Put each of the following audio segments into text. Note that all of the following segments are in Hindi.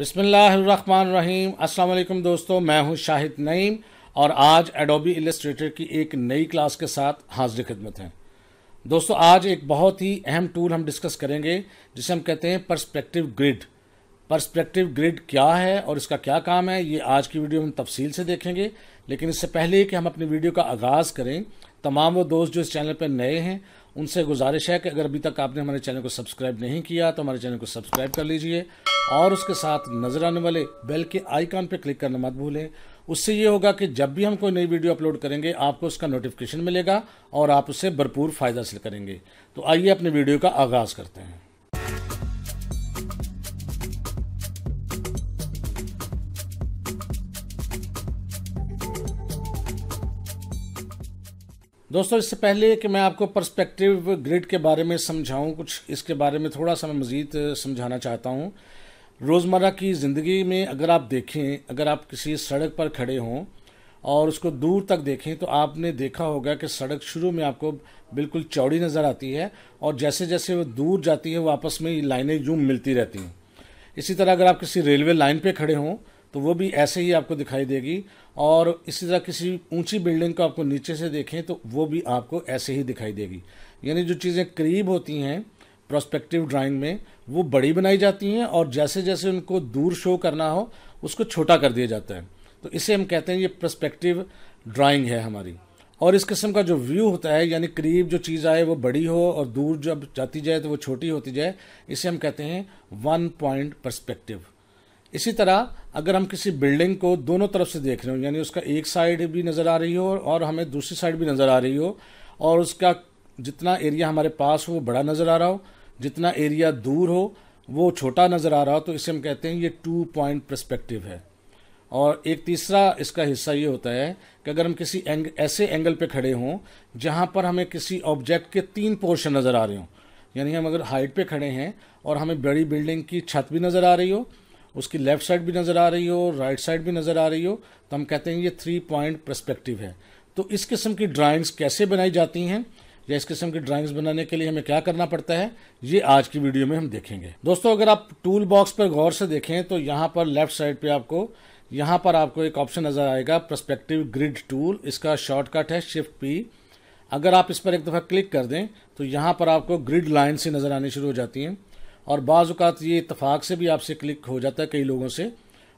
बिसमीम अल्लाम दोस्तों मैं हूं शाहिद नईम और आज एडोबी इलस्ट्रेटर की एक नई क्लास के साथ हाजिर खिदमत हैं दोस्तों आज एक बहुत ही अहम टूल हम डिस्कस करेंगे जिसे हम कहते हैं पर्सपेक्टिव ग्रिड पर्सपेक्टिव ग्रिड क्या है और इसका क्या काम है ये आज की वीडियो हम तफसील से देखेंगे लेकिन इससे पहले कि हम अपनी वीडियो का आगाज़ करें तमाम वो दोस्त जो इस चैनल पर नए हैं उनसे गुजारिश है कि अगर अभी तक आपने हमारे चैनल को सब्सक्राइब नहीं किया तो हमारे चैनल को सब्सक्राइब कर लीजिए और उसके साथ नज़र आने वाले बेल के आइकॉन पर क्लिक करना मत भूलें उससे ये होगा कि जब भी हम कोई नई वीडियो अपलोड करेंगे आपको उसका नोटिफिकेशन मिलेगा और आप उससे भरपूर फ़ायदा हासिल करेंगे तो आइए अपने वीडियो का आगाज़ करते हैं दोस्तों इससे पहले कि मैं आपको पर्सपेक्टिव ग्रिड के बारे में समझाऊं कुछ इसके बारे में थोड़ा सा मैं मज़ीद समझाना चाहता हूं रोज़मर्रा की ज़िंदगी में अगर आप देखें अगर आप किसी सड़क पर खड़े हों और उसको दूर तक देखें तो आपने देखा होगा कि सड़क शुरू में आपको बिल्कुल चौड़ी नज़र आती है और जैसे जैसे वो दूर जाती है वापस में लाइनें यूँ मिलती रहती हैं इसी तरह अगर आप किसी रेलवे लाइन पर खड़े हों तो वो भी ऐसे ही आपको दिखाई देगी और इसी तरह किसी ऊंची बिल्डिंग को आपको नीचे से देखें तो वो भी आपको ऐसे ही दिखाई देगी यानी जो चीज़ें करीब होती हैं प्रोस्पेक्टिव ड्राइंग में वो बड़ी बनाई जाती हैं और जैसे जैसे उनको दूर शो करना हो उसको छोटा कर दिया जाता है तो इसे हम कहते हैं ये प्रस्पेक्टिव ड्राइंग है हमारी और इस किस्म का जो व्यू होता है यानी करीब जो चीज़ आए वो बड़ी हो और दूर जब जाती जाए तो वो छोटी होती जाए इसे हम कहते हैं वन पॉइंट परस्पेक्टिव इसी तरह अगर हम किसी बिल्डिंग को दोनों तरफ से देख रहे हो यानी उसका एक साइड भी नज़र आ रही हो और हमें दूसरी साइड भी नज़र आ रही हो और उसका जितना एरिया हमारे पास हो वो बड़ा नज़र आ रहा हो जितना एरिया दूर हो वो छोटा नज़र आ रहा हो तो इसे हम कहते हैं ये टू पॉइंट प्रस्पेक्टिव है और एक तीसरा इसका हिस्सा ये होता है कि अगर हम किसी एंग, ऐसे एंगल पे खड़े हों जहाँ पर हमें किसी ऑब्जेक्ट के तीन पोर्शन नज़र आ रहे हों यानी हम अगर हाइट पे खड़े हैं और हमें बड़ी बिल्डिंग की छत भी नज़र आ रही हो उसकी लेफ़्ट साइड भी नज़र आ रही हो राइट साइड भी नज़र आ रही हो तो हम कहते हैं ये थ्री पॉइंट परस्पेक्टिव है तो इस किस्म की ड्राइंग्स कैसे बनाई जाती हैं या इस किस्म की ड्राइंग्स बनाने के लिए हमें क्या करना पड़ता है ये आज की वीडियो में हम देखेंगे दोस्तों अगर आप टूल बॉक्स पर गौर से देखें तो यहाँ पर लेफ़्ट साइड पर आपको यहाँ पर आपको एक ऑप्शन नज़र आएगा प्रस्पेक्टिव ग्रिड टूल इसका शॉर्टकट है शिफ्ट पी अगर आप इस पर एक दफ़ा क्लिक कर दें तो यहाँ पर आपको ग्रिड लाइन से नज़र आनी शुरू हो जाती हैं और बाज़ात ये इतफाक़ से भी आपसे क्लिक हो जाता है कई लोगों से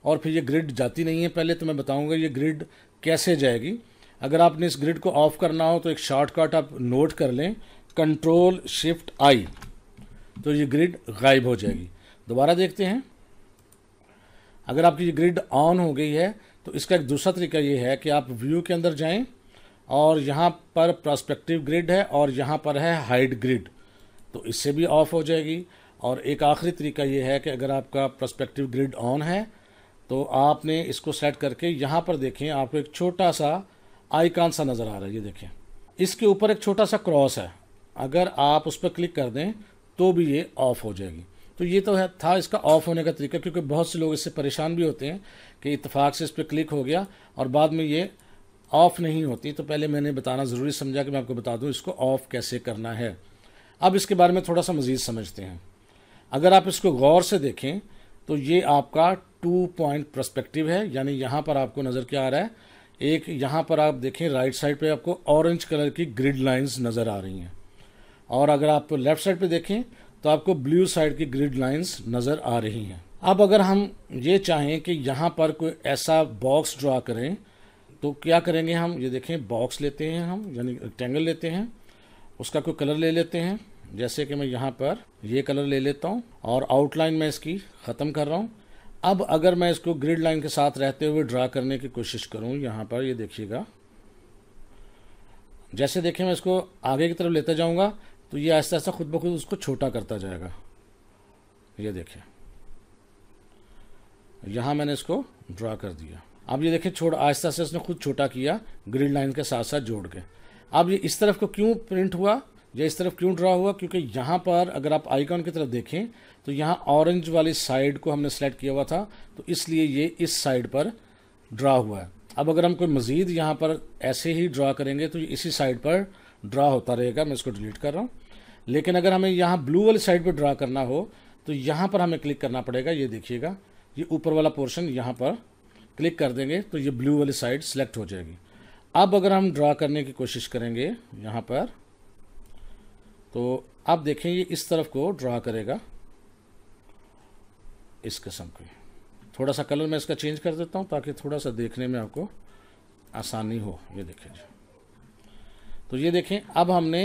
और फिर ये ग्रिड जाती नहीं है पहले तो मैं बताऊँगा ये ग्रिड कैसे जाएगी अगर आपने इस ग्रिड को ऑफ करना हो तो एक शॉर्टकट आप नोट कर लें कंट्रोल शिफ्ट आई तो ये ग्रिड गायब हो जाएगी दोबारा देखते हैं अगर आपकी ये ग्रिड ऑन हो गई है तो इसका एक दूसरा तरीका ये है कि आप व्यू के अंदर जाएं और यहाँ पर प्रॉस्पेक्टिव ग्रिड है और यहाँ पर है हाइड ग्रिड तो इससे भी ऑफ हो जाएगी और एक आखिरी तरीका ये है कि अगर आपका प्रस्पेक्टिव ग्रिड ऑन है तो आपने इसको सेट करके यहाँ पर देखें आपको एक छोटा सा आइकान सा नज़र आ रहा है ये देखें इसके ऊपर एक छोटा सा क्रॉस है अगर आप उस पर क्लिक कर दें तो भी ये ऑफ़ हो जाएगी तो ये तो है था इसका ऑफ़ होने का तरीका क्योंकि बहुत से लोग इससे परेशान भी होते हैं कि इतफाक़ से इस पर क्लिक हो गया और बाद में ये ऑफ़ नहीं होती तो पहले मैंने बताना ज़रूरी समझा कि मैं आपको बता दूँ इसको ऑफ़ कैसे करना है अब इसके बारे में थोड़ा सा मज़ीद समझते हैं अगर आप इसको गौर से देखें तो ये आपका टू पॉइंट प्रस्पेक्टिव है यानी यहाँ पर आपको नज़र क्या आ रहा है एक यहाँ पर आप देखें राइट साइड पे आपको ऑरेंज कलर की ग्रिड लाइंस नज़र आ रही हैं और अगर आप लेफ़्ट साइड पे देखें तो आपको ब्लू साइड की ग्रिड लाइंस नज़र आ रही हैं अब अगर हम ये चाहें कि यहाँ पर कोई ऐसा बॉक्स ड्रा करें तो क्या करेंगे हम ये देखें बॉक्स लेते हैं हम यानी रेक्टेंगल लेते हैं उसका कोई कलर ले लेते हैं जैसे कि मैं यहाँ पर ये कलर ले लेता हूँ और आउटलाइन मैं इसकी ख़त्म कर रहा हूँ अब अगर मैं इसको ग्रिड लाइन के साथ रहते हुए ड्रा करने की कोशिश करूँ यहाँ पर ये यह देखिएगा जैसे देखें मैं इसको आगे की तरफ लेता जाऊँगा तो ये ऐसा ऐसा खुद ब खुद उसको छोटा करता जाएगा ये देखें यहाँ मैंने इसको ड्रा कर दिया अब ये देखें छोड़ आहिस्ता से इसने खुद छोटा किया ग्रिड लाइन के साथ साथ जोड़ के अब ये इस तरफ को क्यों प्रिंट हुआ या इस तरफ क्यों ड्रा हुआ क्योंकि यहाँ पर अगर आप आइकॉन की तरफ देखें तो यहाँ ऑरेंज वाली साइड को हमने सेलेक्ट किया हुआ था तो इसलिए ये इस साइड पर ड्रा हुआ है अब अगर हम कोई मज़ीद यहाँ पर ऐसे ही ड्रा करेंगे तो इसी साइड पर ड्रा होता रहेगा मैं इसको डिलीट कर रहा हूँ लेकिन अगर हमें यहाँ ब्लू वाली साइड पर ड्रा करना हो तो यहाँ पर हमें क्लिक करना पड़ेगा ये देखिएगा ये ऊपर वाला पोर्शन यहाँ पर क्लिक कर देंगे तो ये ब्लू वाली साइड सेलेक्ट हो जाएगी अब अगर हम ड्रा करने की कोशिश करेंगे यहाँ पर तो आप देखें ये इस तरफ को ड्रा करेगा इस किस्म के थोड़ा सा कलर मैं इसका चेंज कर देता हूँ ताकि थोड़ा सा देखने में आपको आसानी हो ये देखें जी तो ये देखें अब हमने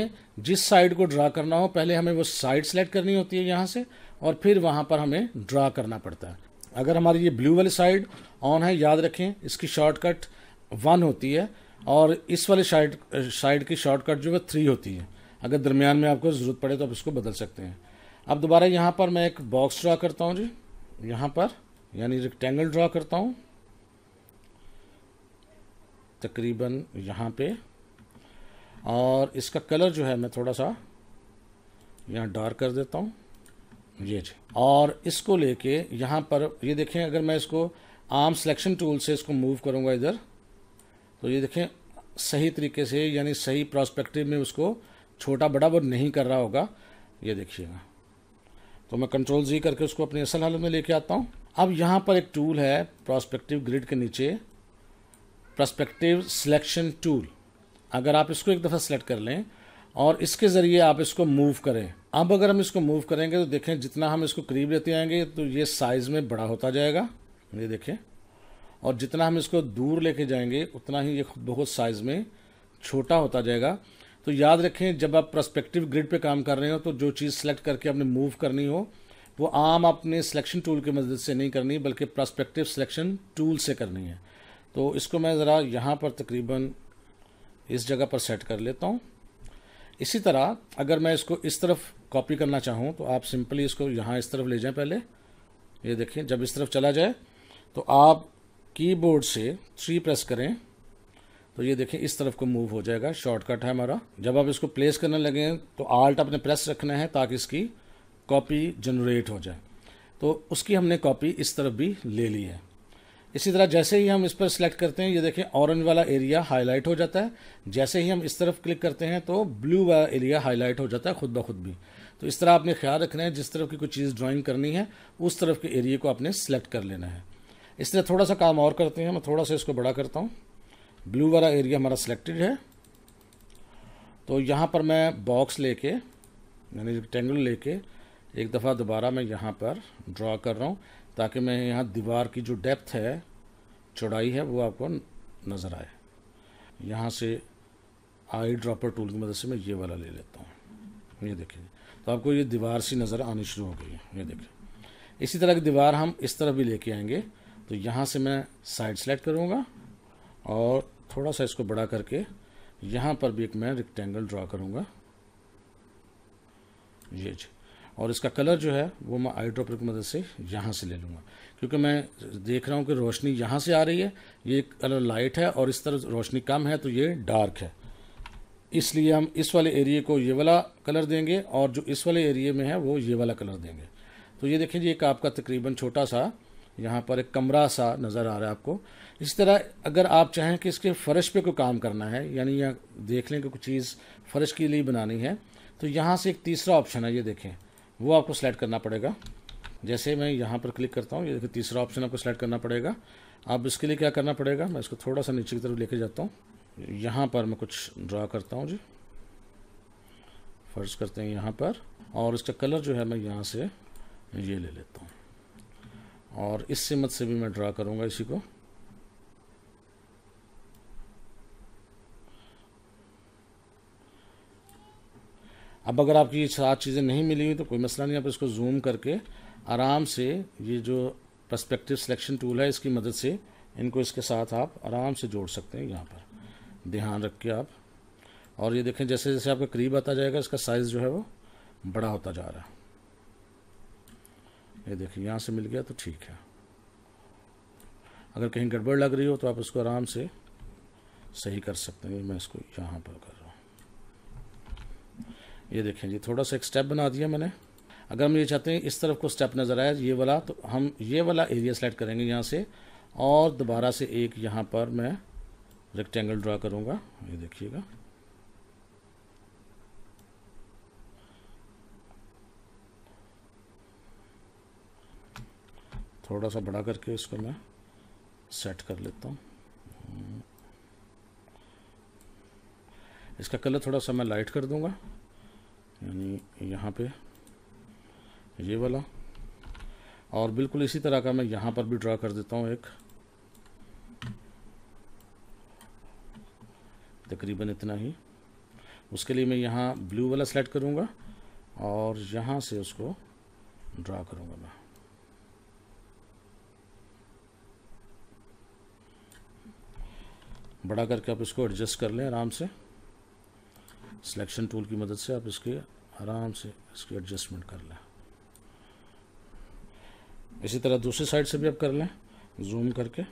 जिस साइड को ड्रा करना हो पहले हमें वो साइड सेलेक्ट करनी होती है यहाँ से और फिर वहाँ पर हमें ड्रा करना पड़ता है अगर हमारी ये ब्लू वाली साइड ऑन है याद रखें इसकी शॉर्टकट वन होती है और इस वाले साइड साइड की शॉर्टकट जो है थ्री होती है अगर दरमियान में आपको ज़रूरत पड़े तो आप इसको बदल सकते हैं अब दोबारा यहाँ पर मैं एक बॉक्स ड्रा करता हूँ जी यहाँ पर यानी रेक्टेंगल ड्रा करता हूँ तकरीबन यहाँ पे और इसका कलर जो है मैं थोड़ा सा यहाँ डार्क कर देता हूँ ये जी और इसको लेके यहाँ पर ये देखें अगर मैं इसको आम सिलेक्शन टूल से इसको मूव करूँगा इधर तो ये देखें सही तरीके से यानी सही प्रोस्पेक्टिव में उसको छोटा बड़ा वो नहीं कर रहा होगा ये देखिएगा तो मैं कंट्रोल जी करके उसको अपनी असल हालत में लेके आता हूँ अब यहाँ पर एक टूल है प्रॉस्पेक्टिव ग्रिड के नीचे प्रॉस्पेक्टिव सिलेक्शन टूल अगर आप इसको एक दफ़ा सेलेक्ट कर लें और इसके ज़रिए आप इसको मूव करें अब अगर हम इसको मूव करेंगे तो देखें जितना हम इसको करीब लेते आएंगे तो ये साइज़ में बड़ा होता जाएगा ये देखें और जितना हम इसको दूर लेके जाएंगे उतना ही ये बहुत साइज़ में छोटा होता जाएगा तो याद रखें जब आप प्रस्पेक्टिव ग्रिड पे काम कर रहे हो तो जो चीज़ सेलेक्ट करके आपने मूव करनी हो वो आम आपने सिलेक्शन टूल की मदद से नहीं करनी बल्कि प्रस्पेक्टिव सिलेक्शन टूल से करनी है तो इसको मैं ज़रा यहाँ पर तकरीबन इस जगह पर सेट कर लेता हूँ इसी तरह अगर मैं इसको इस तरफ कॉपी करना चाहूँ तो आप सिंपली इसको यहाँ इस तरफ ले जाएँ पहले ये देखें जब इस तरफ चला जाए तो आप कीबोर्ड से थ्री प्रेस करें तो ये देखें इस तरफ को मूव हो जाएगा शॉर्टकट है हमारा जब आप इसको प्लेस करने लगें तो आल्ट आपने प्रेस रखना है ताकि इसकी कॉपी जनरेट हो जाए तो उसकी हमने कॉपी इस तरफ भी ले ली है इसी तरह जैसे ही हम इस पर सिलेक्ट करते हैं ये देखें ऑरेंज वाला एरिया हाईलाइट हो जाता है जैसे ही हम इस तरफ क्लिक करते हैं तो ब्लू वाला एरिया हाईलाइट हो जाता है खुद ब खुद भी तो इस तरह आपने ख्याल रखना है जिस तरफ की कोई चीज़ ड्राइंग करनी है उस तरफ के एरिए को आपने सेलेक्ट कर लेना है इस तरह थोड़ा सा काम और करते हैं मैं थोड़ा सा इसको बड़ा करता हूँ ब्लू वाला एरिया हमारा सिलेक्टेड है तो यहाँ पर मैं बॉक्स लेके यानी रेक्टेंगल लेके एक दफ़ा दोबारा मैं यहाँ पर ड्रा कर रहा हूँ ताकि मैं यहाँ दीवार की जो डेप्थ है चौड़ाई है वो आपको नज़र आए यहाँ से आई ड्रॉपर टूल की मदद से मैं ये वाला ले लेता हूँ ये देखिए तो आपको ये दीवार सी नज़र आनी शुरू हो गई है ये देखिए इसी तरह की दीवार हम इस तरफ भी लेके आएंगे तो यहाँ से मैं साइड सेलेक्ट करूँगा और थोड़ा सा इसको बड़ा करके यहाँ पर भी एक मैं रिक्टेंगल ड्रा करूँगा ये जी और इसका कलर जो है वो मैं आई की मदद से यहाँ से ले लूँगा क्योंकि मैं देख रहा हूँ कि रोशनी यहाँ से आ रही है ये कलर लाइट है और इस तरह रोशनी कम है तो ये डार्क है इसलिए हम इस वाले एरिए को ये वाला कलर देंगे और जो इस वाले एरिए में है वो ये वाला कलर देंगे तो ये देखिए जी एक आपका तकरीबन छोटा सा यहाँ पर एक कमरा सा नज़र आ रहा है आपको इस तरह अगर आप चाहें कि इसके फ़र्श पे कोई काम करना है यानी यहाँ देख लें कि कोई चीज़ फ़र्श के लिए बनानी है तो यहाँ से एक तीसरा ऑप्शन है ये देखें वो आपको सेलेक्ट करना पड़ेगा जैसे मैं यहाँ पर क्लिक करता हूँ ये देखिए तीसरा ऑप्शन आपको सेलेक्ट करना पड़ेगा आप इसके लिए क्या करना पड़ेगा मैं इसको थोड़ा सा नीचे की तरफ लेके जाता हूँ यहाँ पर मैं कुछ ड्रा करता हूँ जी फर्श करते हैं यहाँ पर और इसका कलर जो है मैं यहाँ से ये ले लेता हूँ और इस सिमत से भी मैं ड्रा करूँगा इसी को अब अगर आपकी ये सात चीज़ें नहीं मिली हुई तो कोई मसला नहीं आप इसको जूम करके आराम से ये जो पर्सपेक्टिव सिलेक्शन टूल है इसकी मदद से इनको इसके साथ आप आराम से जोड़ सकते हैं यहाँ पर ध्यान रख के आप और ये देखें जैसे जैसे आपका करीब आता जाएगा इसका साइज़ जो है वो बड़ा होता जा रहा है ये देखिए यहाँ से मिल गया तो ठीक है अगर कहीं गड़बड़ लग रही हो तो आप उसको आराम से सही कर सकते हैं मैं इसको यहाँ पर कर रहा हूँ ये देखें जी थोड़ा सा एक स्टेप बना दिया मैंने अगर हम ये चाहते हैं इस तरफ को स्टेप नज़र आया ये वाला तो हम ये वाला एरिया सेलेक्ट करेंगे यहाँ से और दोबारा से एक यहाँ पर मैं रेक्टेंगल ड्रा करूँगा ये देखिएगा थोड़ा सा बड़ा करके इसको मैं सेट कर लेता हूँ इसका कलर थोड़ा सा मैं लाइट कर दूँगा यानी यहाँ पे ये वाला और बिल्कुल इसी तरह का मैं यहाँ पर भी ड्रा कर देता हूँ एक तकरीबन इतना ही उसके लिए मैं यहाँ ब्लू वाला सेलेक्ट करूँगा और यहाँ से उसको ड्रा करूँगा मैं बड़ा करके आप इसको एडजस्ट कर लें आराम से सिलेक्शन टूल की मदद से आप इसके आराम से इसकी एडजस्टमेंट कर लें इसी तरह दूसरी साइड से भी आप कर लें जूम करके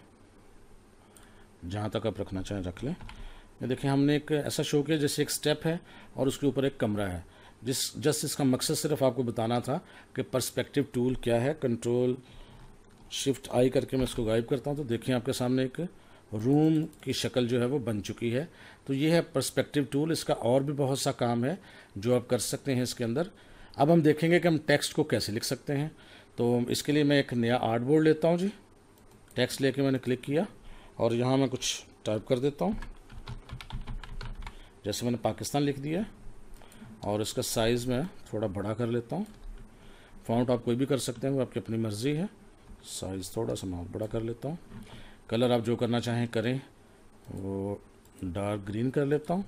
जहाँ तक आप रखना चाहें रख लें ये देखिए हमने एक ऐसा शो किया जैसे एक स्टेप है और उसके ऊपर एक कमरा है जिस जस्ट इसका मकसद सिर्फ आपको बताना था कि पर्सपेक्टिव टूल क्या है कंट्रोल शिफ्ट आई करके मैं इसको गायब करता हूँ तो देखिए आपके सामने एक रूम की शक्ल जो है वो बन चुकी है तो ये है परस्पेक्टिव टूल इसका और भी बहुत सा काम है जो आप कर सकते हैं इसके अंदर अब हम देखेंगे कि हम टेक्स्ट को कैसे लिख सकते हैं तो इसके लिए मैं एक नया आर्ट बोर्ड लेता हूँ जी टेक्स्ट लेके मैंने क्लिक किया और यहाँ मैं कुछ टाइप कर देता हूँ जैसे मैंने पाकिस्तान लिख दिया और इसका साइज़ मैं थोड़ा बड़ा कर लेता हूँ फाउंट आप कोई भी कर सकते हैं वो आपकी अपनी मर्ज़ी है साइज़ थोड़ा सा मैं बड़ा कर लेता हूँ कलर आप जो करना चाहें करें वो डार्क ग्रीन कर लेता हूँ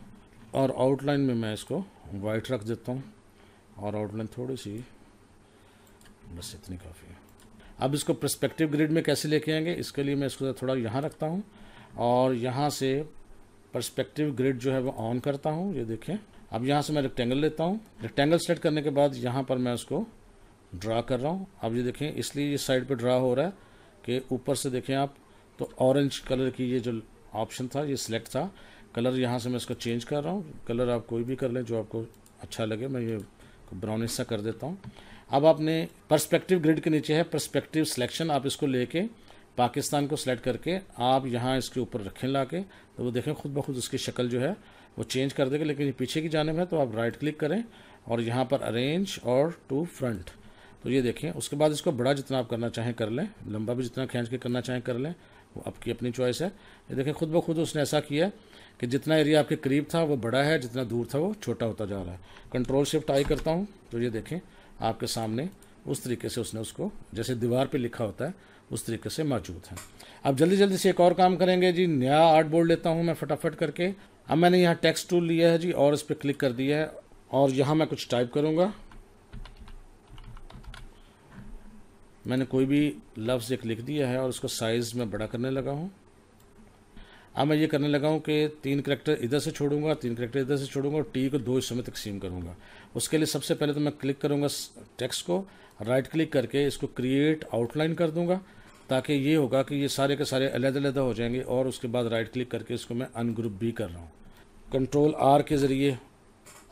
और आउटलाइन में मैं इसको वाइट रख देता हूँ और आउटलाइन थोड़ी सी बस इतनी काफ़ी है अब इसको प्रस्पेक्टिव ग्रिड में कैसे लेके आएंगे इसके लिए मैं इसको थोड़ा यहाँ रखता हूँ और यहाँ से प्रस्पेक्टिव ग्रिड जो है वो ऑन करता हूँ ये देखें अब यहाँ से मैं रेक्टेंगल लेता हूँ रेक्टेंगल सेलेक्ट करने के बाद यहाँ पर मैं उसको ड्रा कर रहा हूँ अब ये देखें इसलिए ये साइड पर ड्रा हो रहा है कि ऊपर से देखें आप तो ऑरेंज कलर की ये जो ऑप्शन था ये सिलेक्ट था कलर यहाँ से मैं इसको चेंज कर रहा हूँ कलर आप कोई भी कर लें जो आपको अच्छा लगे मैं ये ब्राउनिश सा कर देता हूँ अब आपने परस्पेक्टिव ग्रिड के नीचे है परस्पेक्टिव सिलेक्शन आप इसको लेके पाकिस्तान को सिलेक्ट करके आप यहाँ इसके ऊपर रखें ला के तो वो देखें खुद ब खुद उसकी शक्ल जो है वो चेंज कर देगा लेकिन ये पीछे की जानब है तो आप राइट क्लिक करें और यहाँ पर अरेंज और टू फ्रंट तो ये देखें उसके बाद इसको बड़ा जितना आप करना चाहें कर लें लंबा भी जितना खींच के करना चाहें कर लें आपकी अपनी चॉइस है ये देखें खुद ब खुद उसने ऐसा किया कि जितना एरिया आपके करीब था वो बड़ा है जितना दूर था वो छोटा होता जा रहा है कंट्रोल शिफ्ट आई करता हूँ तो ये देखें आपके सामने उस तरीके से उसने उसको जैसे दीवार पर लिखा होता है उस तरीके से मौजूद है अब जल्दी जल्दी से एक और काम करेंगे जी नया आर्ट बोर्ड लेता हूँ मैं फटाफट करके अब मैंने यहाँ टेक्स्ट टूल लिया है जी और इस पर क्लिक कर दिया है और यहाँ मैं कुछ टाइप करूँगा मैंने कोई भी लफ्ज़ एक लिख दिया है और उसको साइज़ में बड़ा करने लगा हूँ अब मैं ये करने लगा हूँ कि तीन करेक्टर इधर से छोड़ूंगा तीन करेक्टर इधर से छोड़ूंगा और टी को दो हिस्सों में तकसीम करूँगा उसके लिए सबसे पहले तो मैं क्लिक करूँगा टेक्स्ट को राइट क्लिक करके इसको क्रिएट आउटलाइन कर दूँगा ताकि ये होगा कि ये सारे के सारे अलहदादा हो जाएंगे और उसके बाद राइट क्लिक करके इसको मैं अनग्रुप भी कर रहा हूँ कंट्रोल आर के ज़रिए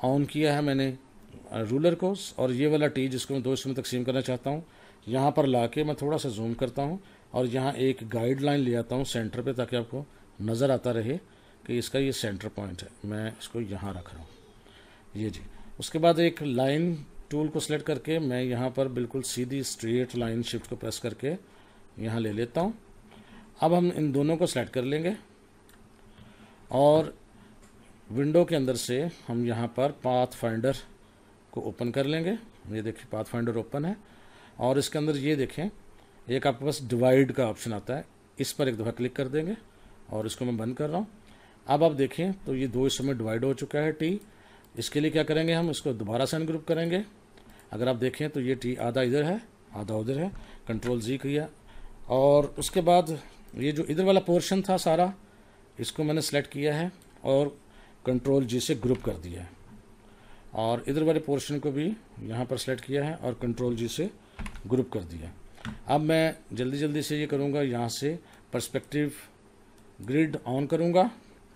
ऑन किया है मैंने रूलर uh, को और ये वाला टी जिसको मैं दो हिस्सों में तकसीम करना चाहता हूँ यहाँ पर ला के मैं थोड़ा सा जूम करता हूँ और यहाँ एक गाइडलाइन ले आता हूँ सेंटर पे ताकि आपको नज़र आता रहे कि इसका ये सेंटर पॉइंट है मैं इसको यहाँ रख रहा हूँ ये जी उसके बाद एक लाइन टूल को सिलेक्ट करके मैं यहाँ पर बिल्कुल सीधी स्ट्रेट लाइन शिफ्ट को प्रेस करके यहाँ ले लेता हूँ अब हम इन दोनों को सिलेक्ट कर लेंगे और विंडो के अंदर से हम यहाँ पर पाथ फाइंडर को ओपन कर लेंगे ये देखिए पाथ फाइंडर ओपन है और इसके अंदर ये देखें एक आपके पास डिवाइड का ऑप्शन आता है इस पर एक दफ़ा क्लिक कर देंगे और इसको मैं बंद कर रहा हूँ अब आप देखें तो ये दो हिस्सों में डिवाइड हो चुका है टी इसके लिए क्या करेंगे हम इसको दोबारा से अनग्रुप करेंगे अगर आप देखें तो ये टी आधा इधर है आधा उधर है कंट्रोल जी किया और उसके बाद ये जो इधर वाला पोर्शन था सारा इसको मैंने सेलेक्ट किया है और कंट्रोल जी से ग्रुप कर दिया है और इधर वाले पोर्शन को भी यहाँ पर सेलेक्ट किया है और कंट्रोल जी से ग्रुप कर दिया अब मैं जल्दी जल्दी से ये करूँगा यहाँ से पर्सपेक्टिव ग्रिड ऑन करूँगा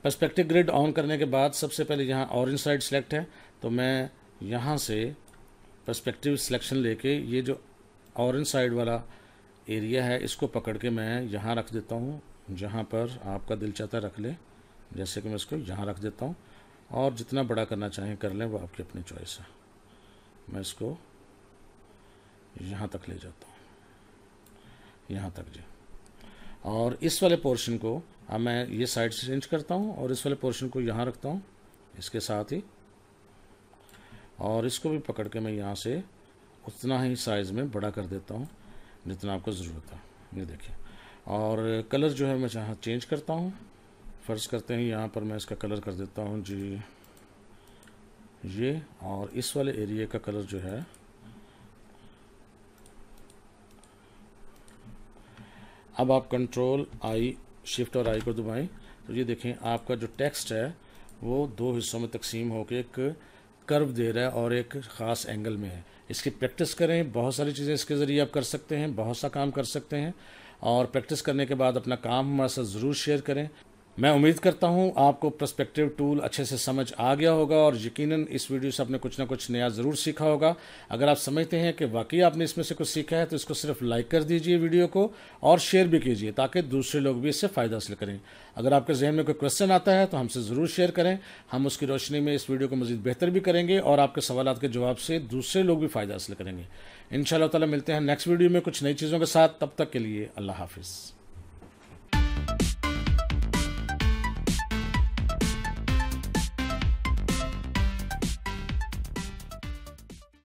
पर्सपेक्टिव ग्रिड ऑन करने के बाद सबसे पहले यहाँ ऑरेंज साइड सेलेक्ट है तो मैं यहाँ से पर्सपेक्टिव सिलेक्शन लेके ये जो ऑरेंज साइड वाला एरिया है इसको पकड़ के मैं यहाँ रख देता हूँ जहाँ पर आपका दिल चाहता रख ले जैसे कि मैं इसको यहाँ रख देता हूँ और जितना बड़ा करना चाहें कर लें वो आपकी अपनी चॉइस है मैं इसको यहाँ तक ले जाता हूँ यहाँ तक जी और इस वाले पोर्शन को अब मैं ये साइड से चेंज करता हूँ और इस वाले पोर्शन को यहाँ रखता हूँ इसके साथ ही और इसको भी पकड़ के मैं यहाँ से उतना ही साइज़ में बड़ा कर देता हूँ जितना आपको ज़रूरत है ये देखिए और कलर जो है मैं जहाँ चेंज करता हूँ फ़र्ज़ करते हैं यहाँ पर मैं इसका कलर कर देता हूँ जी ये और इस वाले एरिया का कलर जो है अब आप कंट्रोल आई शिफ्ट और आई को दबाएं तो ये देखें आपका जो टेक्स्ट है वो दो हिस्सों में तकसीम होकर एक कर्व दे रहा है और एक ख़ास एंगल में है इसकी प्रैक्टिस करें बहुत सारी चीज़ें इसके ज़रिए आप कर सकते हैं बहुत सा काम कर सकते हैं और प्रैक्टिस करने के बाद अपना काम हमारे साथ ज़रूर शेयर करें मैं उम्मीद करता हूँ आपको प्रस्पेक्टिव टूल अच्छे से समझ आ गया होगा और यकीनन इस वीडियो से आपने कुछ ना कुछ नया ज़रूर सीखा होगा अगर आप समझते हैं कि वाकई आपने इसमें से कुछ सीखा है तो इसको सिर्फ लाइक कर दीजिए वीडियो को और शेयर भी कीजिए ताकि दूसरे लोग भी इससे फ़ायदा हासिल करें अगर आपके जहन में कोई क्वेश्चन आता है तो हमसे ज़रूर शेयर करें हम उसकी रोशनी में इस वीडियो को मज़ीद बेहतर भी करेंगे और आपके सवाल के जवाब से दूसरे लोग भी फ़ायदा हासिल करेंगे इन ताला मिलते हैं नेक्स्ट वीडियो में कुछ नई चीज़ों के साथ तब तक के लिए अल्लाह हाफिज़